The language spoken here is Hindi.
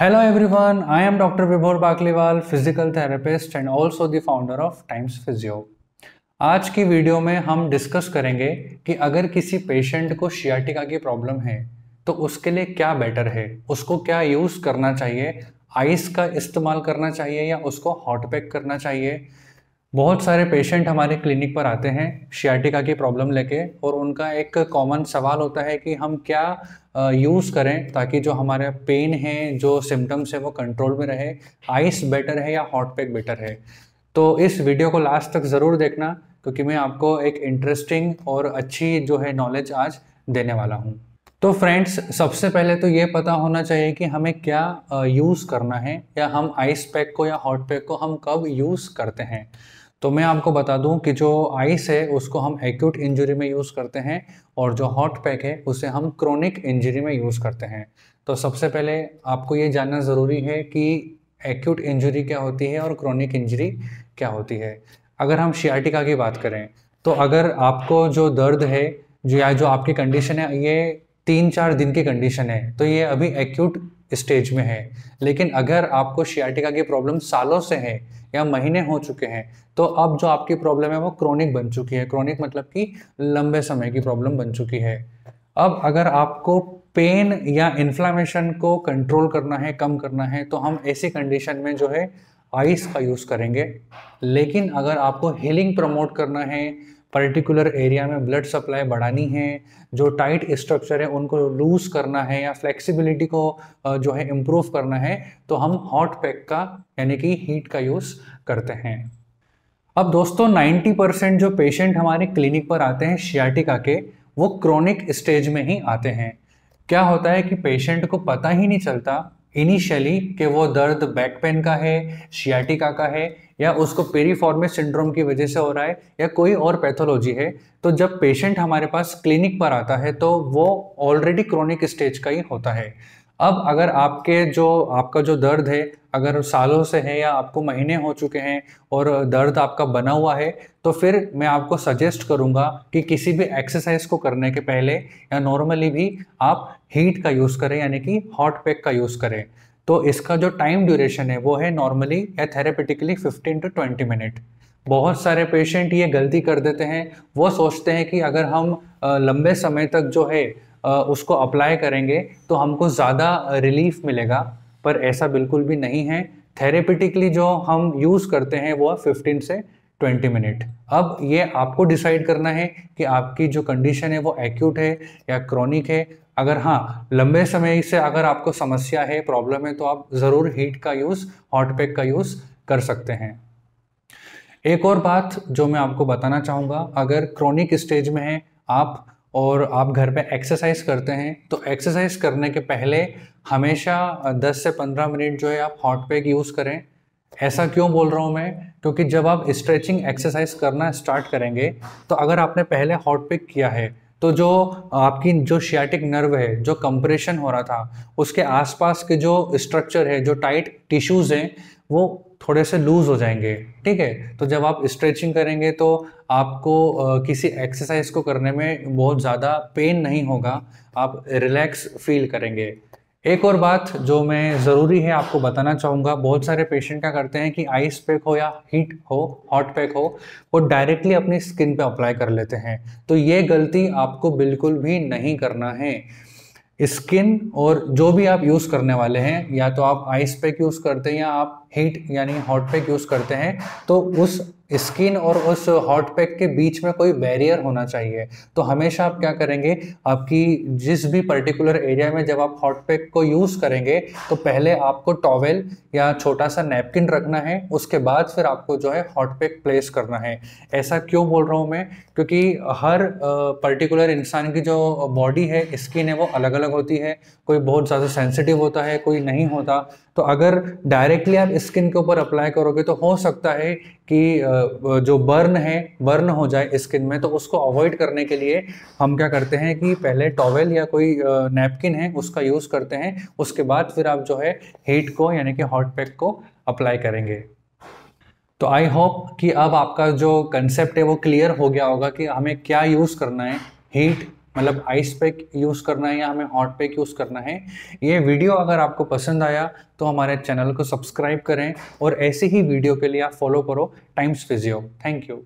hello everyone I am doctor Vibhor Bakliwal physical therapist and also the founder of Times Physio आज की वीडियो में हम डिस्कस करेंगे कि अगर किसी पेशेंट को शियाटिका की प्रॉब्लम है तो उसके लिए क्या बेटर है उसको क्या यूज़ करना चाहिए आइस का इस्तेमाल करना चाहिए या उसको हॉट पैक करना चाहिए बहुत सारे पेशेंट हमारे क्लिनिक पर आते हैं शियाटिका की प्रॉब्लम लेके और उनका एक कॉमन सवाल होता है कि हम क्या यूज़ करें ताकि जो हमारा पेन है जो सिम्टम्स है वो कंट्रोल में रहे आइस बेटर है या हॉट पैक बेटर है तो इस वीडियो को लास्ट तक ज़रूर देखना क्योंकि मैं आपको एक इंटरेस्टिंग और अच्छी जो है नॉलेज आज देने वाला हूँ तो फ्रेंड्स सबसे पहले तो ये पता होना चाहिए कि हमें क्या यूज़ करना है या हम आइस पैक को या हॉट पैक को हम कब यूज़ करते हैं तो मैं आपको बता दूं कि जो आइस है उसको हम एक्यूट इंजरी में यूज़ करते हैं और जो हॉट पैक है उसे हम क्रोनिक इंजरी में यूज़ करते हैं तो सबसे पहले आपको ये जानना ज़रूरी है कि एक्यूट इंजरी क्या होती है और क्रोनिक इंजरी क्या होती है अगर हम शियाटिका की बात करें तो अगर आपको जो दर्द है जो या जो आपकी कंडीशन है ये तीन चार दिन की कंडीशन है तो ये अभी एक्यूट स्टेज में है लेकिन अगर आपको शियाटिका की प्रॉब्लम सालों से है या महीने हो चुके हैं तो अब जो आपकी प्रॉब्लम है वो क्रोनिक बन चुकी है क्रोनिक मतलब कि लंबे समय की प्रॉब्लम बन चुकी है अब अगर आपको पेन या इन्फ्लामेशन को कंट्रोल करना है कम करना है तो हम ऐसी कंडीशन में जो है आइस का यूज़ करेंगे लेकिन अगर आपको हीलिंग प्रमोट करना है पर्टिकुलर एरिया में ब्लड सप्लाई बढ़ानी है जो टाइट स्ट्रक्चर है उनको लूज़ करना है या फ्लेक्सिबिलिटी को जो है इम्प्रूव करना है तो हम हॉट पैक का यानी कि हीट का यूज़ करते हैं अब दोस्तों 90 परसेंट जो पेशेंट हमारे क्लिनिक पर आते हैं शियाटिका के वो क्रोनिक स्टेज में ही आते हैं क्या होता है कि पेशेंट को पता ही नहीं चलता इनिशियली कि वो दर्द बैक पेन का है शियाटिका का है या उसको पेरीफॉर्मिस सिंड्रोम की वजह से हो रहा है या कोई और पैथोलॉजी है तो जब पेशेंट हमारे पास क्लिनिक पर आता है तो वो ऑलरेडी क्रोनिक स्टेज का ही होता है अब अगर आपके जो आपका जो दर्द है अगर सालों से है या आपको महीने हो चुके हैं और दर्द आपका बना हुआ है तो फिर मैं आपको सजेस्ट करूंगा कि किसी भी एक्सरसाइज को करने के पहले या नॉर्मली भी आप हीट का यूज़ करें यानी कि हॉट पैक का यूज़ करें तो इसका जो टाइम ड्यूरेशन है वो है नॉर्मली या थेरेपेटिकली 15 टू 20 मिनट बहुत सारे पेशेंट ये गलती कर देते हैं वो सोचते हैं कि अगर हम लंबे समय तक जो है उसको अप्लाई करेंगे तो हमको ज़्यादा रिलीफ मिलेगा पर ऐसा बिल्कुल भी नहीं है थेरेपिटिकली जो हम यूज़ करते हैं वो है फिफ्टीन से ट्वेंटी मिनट अब ये आपको डिसाइड करना है कि आपकी जो कंडीशन है वो एक्यूट है या क्रॉनिक है अगर हाँ लंबे समय से अगर आपको समस्या है प्रॉब्लम है तो आप ज़रूर हीट का यूज़ हॉट पैक का यूज़ कर सकते हैं एक और बात जो मैं आपको बताना चाहूँगा अगर क्रॉनिक स्टेज में है आप और आप घर पे एक्सरसाइज करते हैं तो एक्सरसाइज करने के पहले हमेशा 10 से 15 मिनट जो है आप हॉट पैक यूज़ करें ऐसा क्यों बोल रहा हूँ मैं क्योंकि जब आप स्ट्रेचिंग एक्सरसाइज करना स्टार्ट करेंगे तो अगर आपने पहले हॉट पैक किया है तो जो आपकी जो शियाटिक नर्व है जो कंप्रेशन हो रहा था उसके आसपास के जो स्ट्रक्चर है जो टाइट टिश्यूज़ हैं वो थोड़े से लूज़ हो जाएंगे ठीक है तो जब आप स्ट्रेचिंग करेंगे तो आपको किसी एक्सरसाइज को करने में बहुत ज़्यादा पेन नहीं होगा आप रिलैक्स फील करेंगे एक और बात जो मैं ज़रूरी है आपको बताना चाहूँगा बहुत सारे पेशेंट क्या करते हैं कि आइस पैक हो या हीट हो हॉट पैक हो वो डायरेक्टली अपनी स्किन पे अप्लाई कर लेते हैं तो ये गलती आपको बिल्कुल भी नहीं करना है स्किन और जो भी आप यूज़ करने वाले हैं या तो आप आइस पैक यूज़ करते हैं या आप हीट यानी हॉट पैक यूज़ करते हैं तो उस स्किन और उस हॉट पैक के बीच में कोई बैरियर होना चाहिए तो हमेशा आप क्या करेंगे आपकी जिस भी पर्टिकुलर एरिया में जब आप हॉट पैक को यूज़ करेंगे तो पहले आपको टॉवेल या छोटा सा नैपकिन रखना है उसके बाद फिर आपको जो है हॉट पैक प्लेस करना है ऐसा क्यों बोल रहा हूँ मैं क्योंकि हर पर्टिकुलर इंसान की जो बॉडी है स्किन है वो अलग अलग होती है कोई बहुत ज़्यादा सेंसिटिव होता है कोई नहीं होता तो अगर डायरेक्टली आप स्किन के ऊपर अप्लाई करोगे तो हो सकता है कि जो बर्न है बर्न हो जाए स्किन में तो उसको अवॉइड करने के लिए हम क्या करते हैं कि पहले टॉवेल या कोई नैपकिन है उसका यूज़ करते हैं उसके बाद फिर आप जो है हीट को यानी कि हॉट पैक को अप्लाई करेंगे तो आई होप कि अब आपका जो कंसेप्ट है वो क्लियर हो गया होगा कि हमें क्या यूज़ करना है हीट मतलब आइस पैक यूज़ करना है या हमें हॉट पैक यूज़ करना है ये वीडियो अगर आपको पसंद आया तो हमारे चैनल को सब्सक्राइब करें और ऐसे ही वीडियो के लिए आप फॉलो करो टाइम्स फिजियो थैंक यू